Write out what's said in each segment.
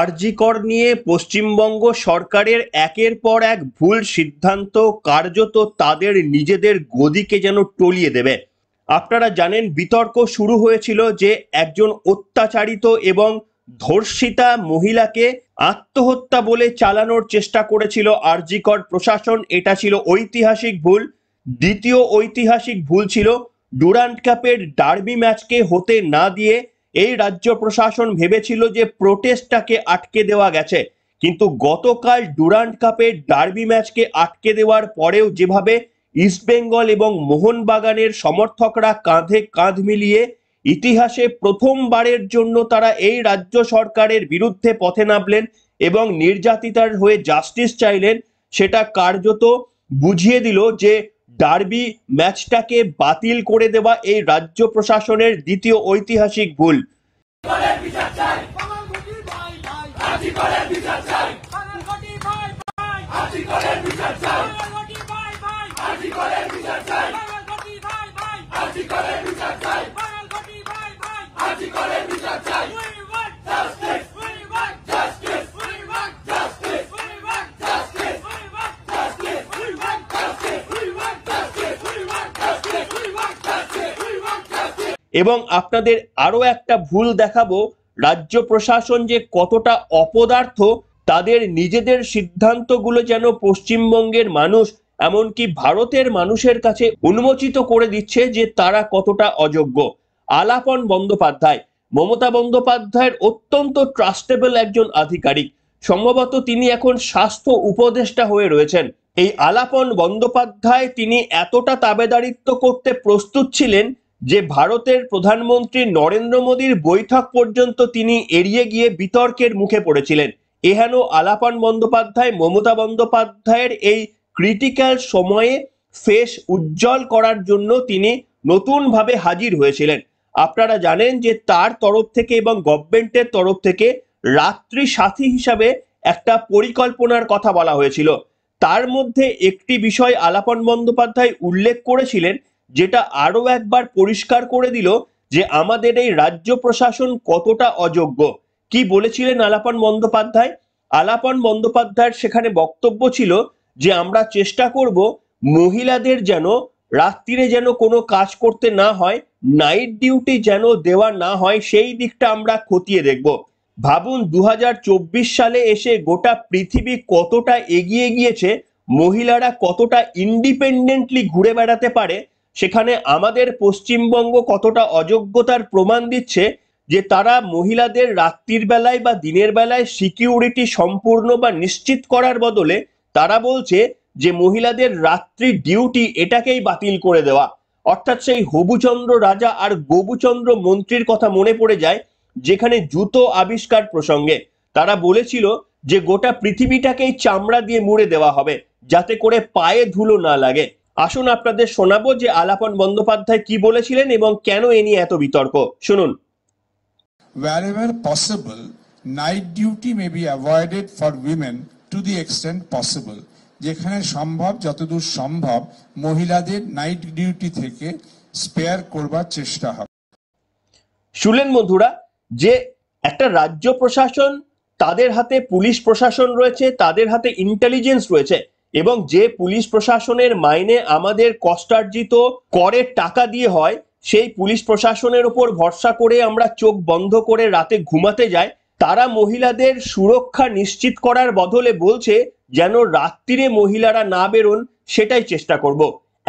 আরজিকর নিয়ে পশ্চিমবঙ্গ সরকারের একের পর এক ভুল সিদ্ধান্ত কার্যত তাদের নিজেদের গদিকে যেন টলিয়ে দেবে আপনারা জানেন বিতর্ক শুরু হয়েছিল যে একজন অত্যাচারিত এবং ধর্ষিতা মহিলাকে আত্মহত্যা বলে চালানোর চেষ্টা করেছিল আরজিকর প্রশাসন এটা ছিল ঐতিহাসিক ভুল দ্বিতীয় ঐতিহাসিক ভুল ছিল ডুরান্ট কাপের ডার্বি ম্যাচকে হতে না দিয়ে এই রাজ্য প্রশাসন ভেবেছিল যে প্রোটেস্টটাকে আটকে দেওয়া গেছে কিন্তু গতকাল ডুরান্ড কাপে ডার্বি ম্যাচকে আটকে দেওয়ার পরেও যেভাবে ইস্টবেঙ্গল এবং মোহনবাগানের সমর্থকরা কাঁধে কাঁধ মিলিয়ে ইতিহাসে প্রথমবারের জন্য তারা এই রাজ্য সরকারের বিরুদ্ধে পথে নামলেন এবং নির্যাতিতার হয়ে জাস্টিস চাইলেন সেটা কার্যত বুঝিয়ে দিল যে ডার্বি ম্যাচটাকে বাতিল করে দেওয়া এই রাজ্য প্রশাসনের দ্বিতীয় ঐতিহাসিক ভুল Article every time. We want justice. এবং আপনাদের আরও একটা ভুল দেখাবো রাজ্য প্রশাসন যে কতটা অপদার্থ তাদের নিজেদের সিদ্ধান্তগুলো যেন পশ্চিমবঙ্গের মানুষ এমনকি ভারতের মানুষের কাছে উন্মোচিত করে দিচ্ছে যে তারা কতটা অযোগ্য আলাপন বন্দ্যোপাধ্যায় মমতা বন্দ্যোপাধ্যায়ের অত্যন্ত ট্রাস্টেবল একজন আধিকারিক সম্ভবত তিনি এখন স্বাস্থ্য উপদেষ্টা হয়ে রয়েছেন এই আলাপন বন্দ্যোপাধ্যায় তিনি এতটা তাবেদারিত্ব করতে প্রস্তুত ছিলেন যে ভারতের প্রধানমন্ত্রী নরেন্দ্র মোদীর বৈঠক পর্যন্ত তিনি এড়িয়ে গিয়ে বিতর্কের মুখে পড়েছিলেন এহেন আলাপন বন্দ্যোপাধ্যায় মমতা বন্দ্যোপাধ্যায়ের এই ক্রিটিক্যাল সময়ে ফেস উজ্জ্বল করার জন্য তিনি নতুনভাবে হাজির হয়েছিলেন আপনারা জানেন যে তার তরফ থেকে এবং গভর্নমেন্টের তরফ থেকে রাত্রি সাথী হিসাবে একটা পরিকল্পনার কথা বলা হয়েছিল তার মধ্যে একটি বিষয় আলাপন বন্দ্যোপাধ্যায় উল্লেখ করেছিলেন যেটা আরও একবার পরিষ্কার করে দিল যে আমাদের এই রাজ্য প্রশাসন কতটা অযোগ্য কি বলেছিলেন আলাপন বন্দ্যোপাধ্যায় আলাপন বন্দ্যোপাধ্যায়ের সেখানে বক্তব্য ছিল যে আমরা চেষ্টা করব মহিলাদের যেন রাত্রিরে যেন কোনো কাজ করতে না হয় নাইট ডিউটি যেন দেওয়া না হয় সেই দিকটা আমরা খতিয়ে দেখব ভাবুন দু সালে এসে গোটা পৃথিবী কতটা এগিয়ে গিয়েছে মহিলারা কতটা ইন্ডিপেন্ডেন্টলি ঘুরে বেড়াতে পারে সেখানে আমাদের পশ্চিমবঙ্গ কতটা অযোগ্যতার প্রমাণ দিচ্ছে যে তারা মহিলাদের রাত্রির বেলায় বা দিনের বেলায় সিকিউরিটি সম্পূর্ণ বা নিশ্চিত করার বদলে তারা বলছে যে মহিলাদের রাত্রি ডিউটি এটাকেই বাতিল করে দেওয়া অর্থাৎ সেই হবুচন্দ্র রাজা আর গবুচন্দ্র মন্ত্রীর কথা মনে পড়ে যায় যেখানে জুতো আবিষ্কার প্রসঙ্গে তারা বলেছিল যে গোটা পৃথিবীটাকেই চামড়া দিয়ে মুড়ে দেওয়া হবে যাতে করে পায়ে ধুলো না লাগে আসুন আপনাদের শোনাবো যে আলাপন বন্দ্যোপাধ্যায় কি বলেছিলেন এবং কেন এ নিয়ে এত বিতর্ক শুনুন wherever possible night duty may be avoided for women to the extent possible যেখানে সম্ভব যতদূর সম্ভব মহিলাদের নাইট ডিউটি থেকে স্পেয়ার করবার চেষ্টা হবে শুনলেন বন্ধুরা যে একটা রাজ্য প্রশাসন তাদের হাতে পুলিশ প্রশাসন রয়েছে তাদের হাতে ইন্টেলিজেন্স রয়েছে এবং যে পুলিশ প্রশাসনের মাইনে আমাদের কষ্টার্জিত করের টাকা দিয়ে হয় সেই পুলিশ প্রশাসনের উপর ভরসা করে আমরা চোখ বন্ধ করে রাতে ঘুমাতে যাই তারা মহিলাদের সুরক্ষা নিশ্চিত করার বদলে বলছে যেন রাত্রিরে মহিলারা না বেরোন সেটাই চেষ্টা করব।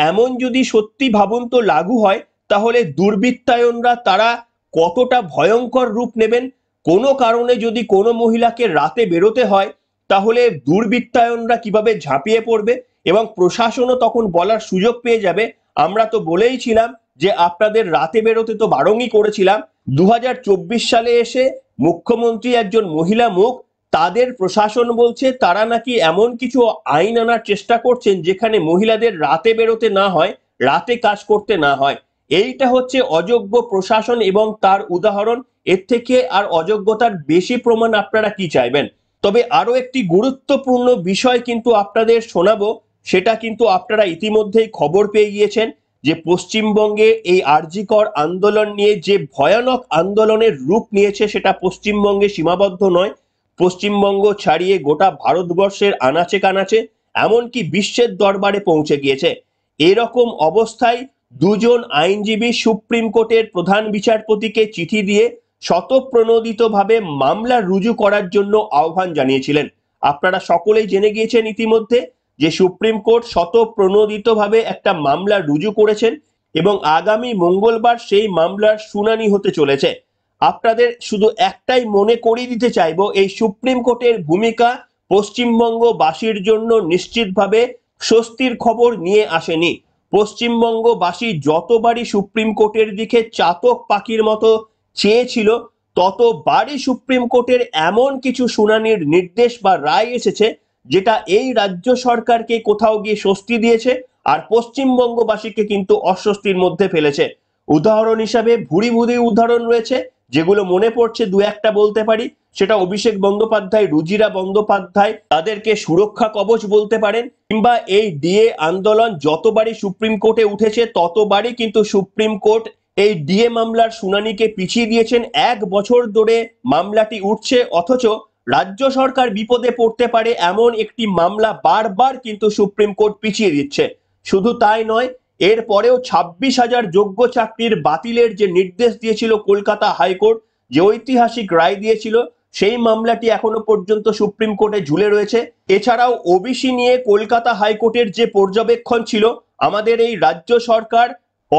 এমন যদি সত্যি ভাবুন তো লাগু হয় তাহলে দুর্বৃত্তায়নরা তারা কতটা ভয়ঙ্কর রূপ নেবেন কোনো কারণে যদি কোনো মহিলাকে রাতে বেরোতে হয় তাহলে দুর্বৃত্তায়নরা কিভাবে ঝাঁপিয়ে পড়বে এবং প্রশাসনও তখন বলার সুযোগ পেয়ে যাবে আমরা তো বলেইছিলাম যে আপনাদের রাতে বেরোতে তো বারংই করেছিলাম দু সালে এসে মুখ্যমন্ত্রী একজন মহিলা মুখ তাদের প্রশাসন বলছে তারা নাকি এমন কিছু আইন আনার চেষ্টা করছেন যেখানে মহিলাদের রাতে বেরোতে না হয় রাতে কাজ করতে না হয় এইটা হচ্ছে অযোগ্য প্রশাসন এবং তার উদাহরণ এর থেকে আর অযোগ্যতার বেশি প্রমাণ আপনারা কি চাইবেন তবে আরও একটি গুরুত্বপূর্ণ বিষয় কিন্তু আপনাদের শোনাবো সেটা কিন্তু আপনারা ইতিমধ্যেই খবর পেয়ে গিয়েছেন যে পশ্চিমবঙ্গে এই আরজিকর আন্দোলন নিয়ে যে ভয়ানক আন্দোলনের রূপ নিয়েছে সেটা পশ্চিমবঙ্গে সীমাবদ্ধ নয় পশ্চিমবঙ্গ ছাড়িয়ে গোটা ভারতবর্ষের আনাচে কানাচে এমনকি বিশ্বের দরবারে পৌঁছে গিয়েছে এরকম অবস্থায় দুজন আইনজীবী সুপ্রিম কোর্টের প্রধান বিচারপতিকে চিঠি দিয়ে শতপ্রণোদিতভাবে মামলা রুজু করার জন্য আহ্বান জানিয়েছিলেন আপনারা সকলেই জেনে গিয়েছেন ইতিমধ্যে যে সুপ্রিম কোর্ট শতপ্রণোদিতভাবে একটা মামলা রুজু করেছেন এবং আগামী মঙ্গলবার সেই মামলার শুনানি হতে চলেছে আপনাদের শুধু একটাই মনে করিয়ে দিতে চাইব এই সুপ্রিম কোর্টের ভূমিকা পশ্চিমবঙ্গবাসীর জন্য নিশ্চিতভাবে স্বস্তির খবর নিয়ে আসেনি পশ্চিমবঙ্গবাসী যতবারই সুপ্রিম কোর্টের দিকে চাতক পাখির মতো চেয়েছিল ততবারই সুপ্রিম কোর্টের এমন কিছু শুনানির নির্দেশ বা রায় এসেছে যেটা এই রাজ্য সরকারকে কোথাও গিয়ে স্বস্তি দিয়েছে আর পশ্চিমবঙ্গবাসীকে কিন্তু অস্বস্তির মধ্যে ফেলেছে উদাহরণ হিসাবে ভুরি ভুরি উদাহরণ রয়েছে যেগুলো মনে পড়ছে দু একটা বলতে পারি সেটা অভিষেক বন্দ্যোপাধ্যায় রুজিরা বন্দ্যোপাধ্যায় তাদেরকে সুরক্ষা কবচ বলতে পারেন কিংবা এই ডিএ আন্দোলন যতবারই সুপ্রিম কোর্টে উঠেছে ততবারই কিন্তু সুপ্রিম কোর্ট এই ডিএ মামলার শুনানিকে পিছিয়ে দিয়েছেন এক বছর ধরে মামলাটি উঠছে অথচ রাজ্য সরকার বিপদে পড়তে পারে এমন একটি মামলা বারবার কিন্তু সুপ্রিম কোর্ট পিছিয়ে দিচ্ছে শুধু তাই নয় এর পরেও ছাব্বিশ হাজার যোগ্য চাকরির বাতিলের যে নির্দেশ দিয়েছিল কলকাতা হাইকোর্ট যে ঐতিহাসিক রায় দিয়েছিল সেই মামলাটি এখনো পর্যন্ত সুপ্রিম কোর্টে ঝুলে রয়েছে এছাড়াও ওবিসি নিয়ে কলকাতা হাইকোর্টের যে পর্যবেক্ষণ ছিল আমাদের এই রাজ্য সরকার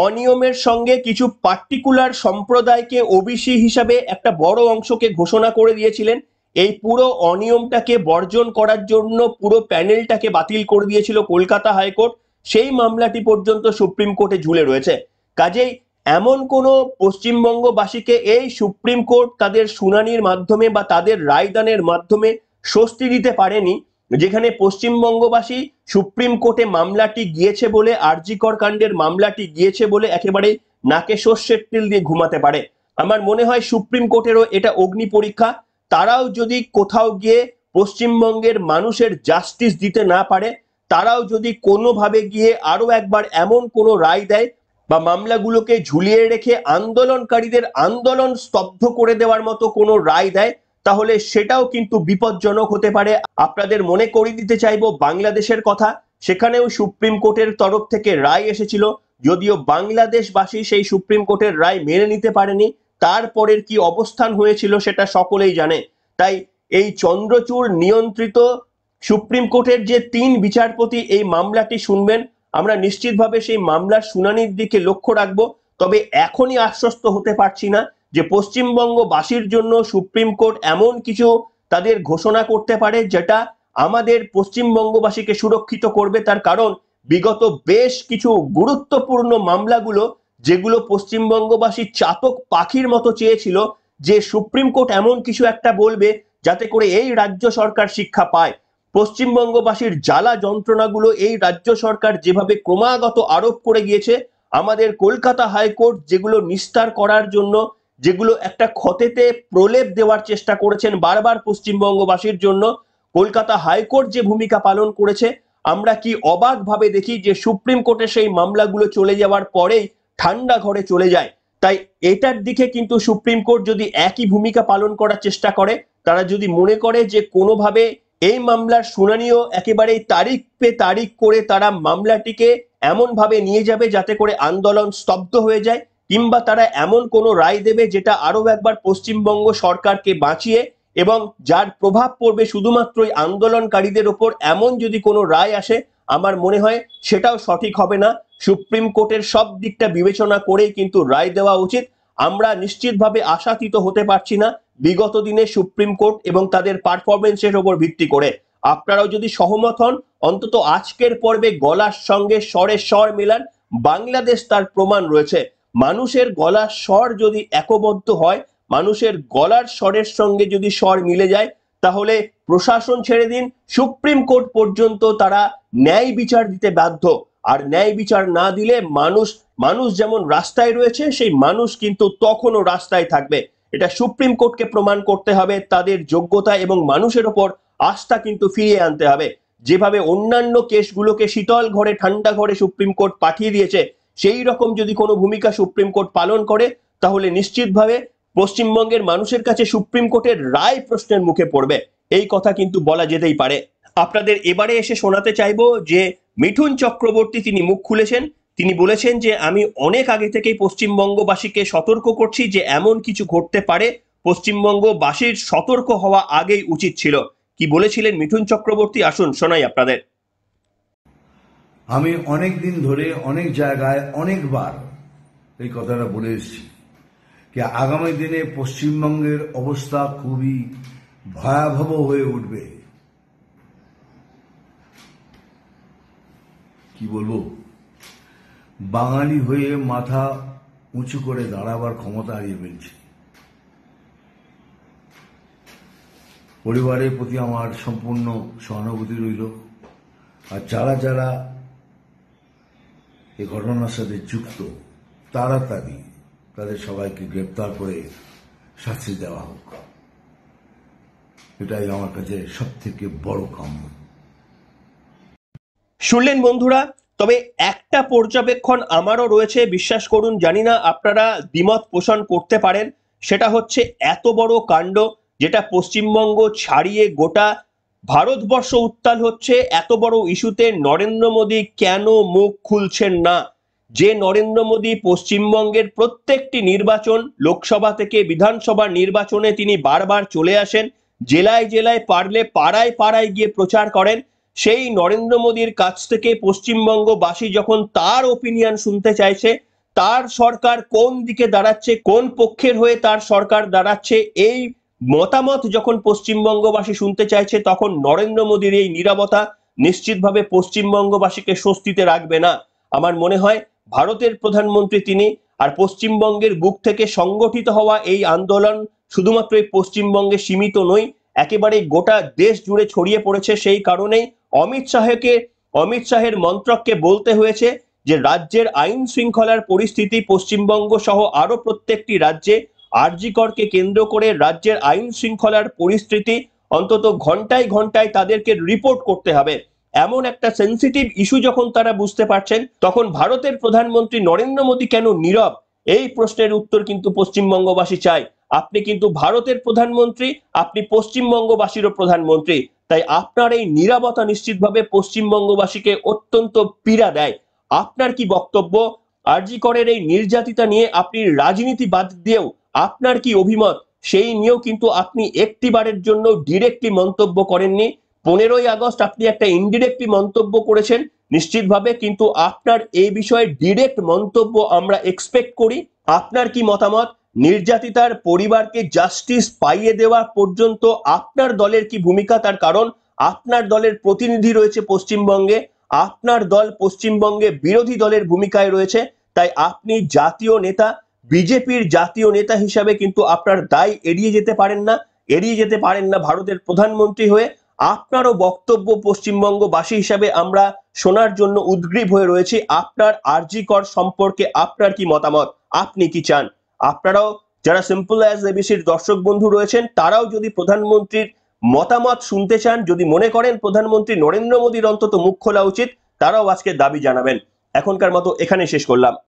অনিয়মের সঙ্গে কিছু পার্টিকুলার সম্প্রদায়কে ওবিসি হিসাবে একটা বড় অংশকে ঘোষণা করে দিয়েছিলেন এই পুরো অনিয়মটাকে বর্জন করার জন্য পুরো প্যানেলটাকে বাতিল করে দিয়েছিল কলকাতা হাইকোর্ট সেই মামলাটি পর্যন্ত সুপ্রিম কোর্টে ঝুলে রয়েছে কাজেই এমন কোনো পশ্চিমবঙ্গবাসীকে এই সুপ্রিম কোর্ট তাদের শুনানির মাধ্যমে বা তাদের রায়দানের মাধ্যমে স্বস্তি দিতে পারেনি যেখানে পশ্চিমবঙ্গবাসী সুপ্রিম কোর্টে মামলাটি গিয়েছে বলে আরজিকর কাণ্ডের মামলাটি গিয়েছে বলে একেবারে নাকে সর্ষের তেল দিয়ে ঘুমাতে পারে আমার মনে হয় সুপ্রিম কোর্টেরও এটা অগ্নি পরীক্ষা তারাও যদি কোথাও গিয়ে পশ্চিমবঙ্গের মানুষের জাস্টিস দিতে না পারে তারাও যদি কোনোভাবে গিয়ে আরও একবার এমন কোনো রায় দেয় বা মামলাগুলোকে ঝুলিয়ে রেখে আন্দোলনকারীদের আন্দোলন স্তব্ধ করে দেওয়ার মতো কোনো রায় দেয় তাহলে সেটাও কিন্তু বিপজ্জনক হতে পারে আপনাদের মনে করে দিতে চাইবো বাংলাদেশের কথা সেখানেও সুপ্রিম কোর্টের তরফ থেকে রায় এসেছিল যদিও বাংলাদেশবাসী সেই সুপ্রিম কোর্টের রায় মেনে নিতে পারেনি তারপরের কি অবস্থান হয়েছিল সেটা সকলেই জানে তাই এই চন্দ্রচূড় নিয়ন্ত্রিত সুপ্রিম কোর্টের যে তিন বিচারপতি এই মামলাটি শুনবেন আমরা নিশ্চিতভাবে সেই মামলার শুনানির দিকে লক্ষ্য রাখব তবে এখনই আশ্বস্ত হতে পারছি না যে পশ্চিমবঙ্গবাসীর জন্য সুপ্রিম কোর্ট এমন কিছু তাদের ঘোষণা করতে পারে যেটা আমাদের পশ্চিমবঙ্গবাসীকে সুরক্ষিত করবে তার কারণ বিগত বেশ কিছু গুরুত্বপূর্ণ মামলাগুলো যেগুলো পশ্চিমবঙ্গবাসী চাতক পাখির মতো চেয়েছিল যে সুপ্রিম কোর্ট এমন কিছু একটা বলবে যাতে করে এই রাজ্য সরকার শিক্ষা পায় পশ্চিমবঙ্গবাসীর জ্বালা যন্ত্রণাগুলো এই রাজ্য সরকার যেভাবে ক্রমাগত আরোপ করে গিয়েছে আমাদের কলকাতা হাইকোর্ট যেগুলো নিস্তার করার জন্য যেগুলো একটা ক্ষতেতে প্রলেপ দেওয়ার চেষ্টা করেছেন বারবার পশ্চিমবঙ্গবাসীর জন্য কলকাতা হাইকোর্ট যে ভূমিকা পালন করেছে আমরা কি অবাকভাবে দেখি যে সুপ্রিম কোর্টে সেই মামলাগুলো চলে যাওয়ার পরেই ঠান্ডা ঘরে চলে যায় তাই এটার দিকে কিন্তু সুপ্রিম কোর্ট যদি একই ভূমিকা পালন করার চেষ্টা করে তারা যদি মনে করে যে কোনোভাবে এই মামলার শুনানিও একেবারেই তারিখ পে তারিখ করে তারা মামলাটিকে এমনভাবে নিয়ে যাবে যাতে করে আন্দোলন স্তব্ধ হয়ে যায় কিংবা তারা এমন কোনো রায় দেবে যেটা আরও একবার পশ্চিমবঙ্গ সরকারকে বাঁচিয়ে এবং যার প্রভাব পড়বে শুধুমাত্র আন্দোলনকারীদের ওপর এমন যদি কোনো রায় আসে আমার মনে হয় সেটাও সঠিক হবে না সুপ্রিম কোর্টের সব দিকটা বিবেচনা করেই কিন্তু রায় দেওয়া উচিত আমরা নিশ্চিতভাবে আশাতীত হতে পারছি না বিগত দিনে সুপ্রিম কোর্ট এবং তাদের পারফরমেন্সের ওপর ভিত্তি করে আপনারাও যদি সহমত হন অন্তত আজকের পর্বে গলার সঙ্গে স্বরে স্বর মেলান বাংলাদেশ তার প্রমাণ রয়েছে মানুষের গলার স্বর যদি একবদ্ধ হয় মানুষের গলার স্বরের সঙ্গে যদি স্বর মিলে যায় তাহলে প্রশাসন ছেড়ে দিন সুপ্রিম কোর্ট পর্যন্ত তারা ন্যায় বিচার দিতে বাধ্য আর ন্যায় বিচার না দিলে মানুষ মানুষ যেমন রাস্তায় রয়েছে সেই মানুষ কিন্তু তখনও রাস্তায় থাকবে এটা সুপ্রিম কোর্টকে প্রমাণ করতে হবে তাদের যোগ্যতা এবং মানুষের ওপর আস্থা কিন্তু ফিরিয়ে আনতে হবে যেভাবে অন্যান্য কেসগুলোকে শীতল ঘরে ঠান্ডা ঘরে সুপ্রিম কোর্ট পাঠিয়ে দিয়েছে সেই রকম যদি কোনো ভূমিকা সুপ্রিম কোর্ট পালন করে তাহলে নিশ্চিতভাবে পশ্চিমবঙ্গের মানুষের কাছে সুপ্রিম কোর্টের রায় প্রশ্নের মুখে পড়বে এই কথা কিন্তু বলা যেতেই পারে আপনাদের এবারে এসে শোনাতে চাইব যে মিঠুন চক্রবর্তী তিনি মুখ খুলেছেন তিনি বলেছেন যে আমি অনেক আগে থেকেই পশ্চিমবঙ্গবাসীকে সতর্ক করছি যে এমন কিছু ঘটতে পারে পশ্চিমবঙ্গবাসীর সতর্ক হওয়া আগেই উচিত ছিল কি বলেছিলেন মিঠুন চক্রবর্তী আসুন শোনাই আপনাদের আমি অনেক দিন ধরে অনেক জায়গায় অনেকবার এই কথাটা বলে এসেছি যে আগামী দিনে পশ্চিমবঙ্গের অবস্থা খুবই ভয়াবহ হয়ে উঠবে কি বলবো বাঙালি হয়ে মাথা উঁচু করে দাঁড়াবার ক্ষমতা হারিয়ে ফেলছে পরিবারের প্রতি আমার সম্পূর্ণ সহানুভূতি রইল আর যারা যারা এই ঘটনার সাথে যুক্ত তাড়াতাড়ি তাদের সবাইকে গ্রেপ্তার করে শাস্তি দেওয়া হোক এটাই আমার কাছে সব থেকে বড় কাম শুনলেন বন্ধুরা তবে একটা পর্যবেক্ষণ আমারও রয়েছে বিশ্বাস করুন জানি না আপনারা দ্বিমত পোষণ করতে পারেন সেটা হচ্ছে এত বড় কাণ্ড যেটা পশ্চিমবঙ্গ ছাড়িয়ে গোটা ভারতবর্ষ উত্তাল হচ্ছে এত বড় ইস্যুতে নরেন্দ্র মোদী কেন মুখ খুলছেন না যে নরেন্দ্র মোদী পশ্চিমবঙ্গের প্রত্যেকটি নির্বাচন লোকসভা থেকে বিধানসভা নির্বাচনে তিনি বারবার চলে আসেন জেলায় জেলায় পারলে পাড়ায় পাড়ায় গিয়ে প্রচার করেন সেই নরেন্দ্র মোদীর কাছ থেকে পশ্চিমবঙ্গবাসী যখন তার ওপিনিয়ন শুনতে চাইছে তার সরকার কোন দিকে দাঁড়াচ্ছে কোন পক্ষের হয়ে তার সরকার দাঁড়াচ্ছে এই মতামত যখন পশ্চিমবঙ্গবাসী শুনতে চাইছে তখন নরেন্দ্র মোদীর এই নিরাপত্তা নিশ্চিতভাবে পশ্চিমবঙ্গবাসীকে স্বস্তিতে রাখবে না আমার মনে হয় ভারতের প্রধানমন্ত্রী তিনি আর পশ্চিমবঙ্গের বুক থেকে সংগঠিত হওয়া এই আন্দোলন শুধুমাত্র এই পশ্চিমবঙ্গে সীমিত নয় একেবারে গোটা দেশ জুড়ে ছড়িয়ে পড়েছে সেই কারণেই অমিত শাহকে অমিত শাহের মন্ত্রককে বলতে হয়েছে যে রাজ্যের আইন শৃঙ্খলার পরিস্থিতি পশ্চিমবঙ্গ সহ আরো প্রত্যেকটি রাজ্যে আরজিকরকে কেন্দ্র করে রাজ্যের আইন শৃঙ্খলার পরিস্থিতি অন্তত ঘন্টায় ঘন্টায় তাদেরকে রিপোর্ট করতে হবে এমন একটা সেন্সিটিভ ইস্যু যখন তারা বুঝতে পারছেন তখন ভারতের প্রধানমন্ত্রী নরেন্দ্র মোদী কেন নীরব এই প্রশ্নের উত্তর কিন্তু পশ্চিমবঙ্গবাসী চায় আপনি কিন্তু ভারতের প্রধানমন্ত্রী আপনি পশ্চিমবঙ্গবাসীরও প্রধানমন্ত্রী তাই আপনার এই নিরাপত্তা নিশ্চিতভাবে পশ্চিমবঙ্গবাসীকে অত্যন্ত পীড়া দেয় আপনার কি বক্তব্য আরজি করের এই নির্যাতিতা নিয়ে আপনি রাজনীতি বাদ দিয়েও আপনার কি অভিমত সেই নিয়েও কিন্তু আপনি একটি বারের জন্য ডিরেক্টলি মন্তব্য করেননি পনেরোই আগস্ট আপনি একটা ইনডিরেক্টলি মন্তব্য করেছেন নিশ্চিতভাবে কিন্তু আপনার এই বিষয়ে ডিরেক্ট মন্তব্য আমরা এক্সপেক্ট করি আপনার কি মতামত নির্যাতিতার পরিবারকে জাস্টিস পাইয়ে দেওয়া পর্যন্ত আপনার দলের কি ভূমিকা তার কারণ আপনার দলের প্রতিনিধি রয়েছে পশ্চিমবঙ্গে আপনার দল পশ্চিমবঙ্গে বিরোধী দলের ভূমিকায় রয়েছে তাই আপনি জাতীয় নেতা বিজেপির জাতীয় নেতা হিসাবে কিন্তু আপনার দায় এড়িয়ে যেতে পারেন না এড়িয়ে যেতে পারেন না ভারতের প্রধানমন্ত্রী হয়ে আপনারও বক্তব্য পশ্চিমবঙ্গবাসী হিসাবে আমরা শোনার জন্য উদ্গ্রীব হয়ে রয়েছি আপনার আর্জিকর সম্পর্কে আপনার কি মতামত আপনি কি চান আপনারাও যারা সিম্পল অ্যাজ এবিসির দর্শক বন্ধু রয়েছেন তারাও যদি প্রধানমন্ত্রীর মতামত শুনতে চান যদি মনে করেন প্রধানমন্ত্রী নরেন্দ্র মোদীর অন্তত মুখ খোলা উচিত তারাও আজকে দাবি জানাবেন এখনকার মতো এখানে শেষ করলাম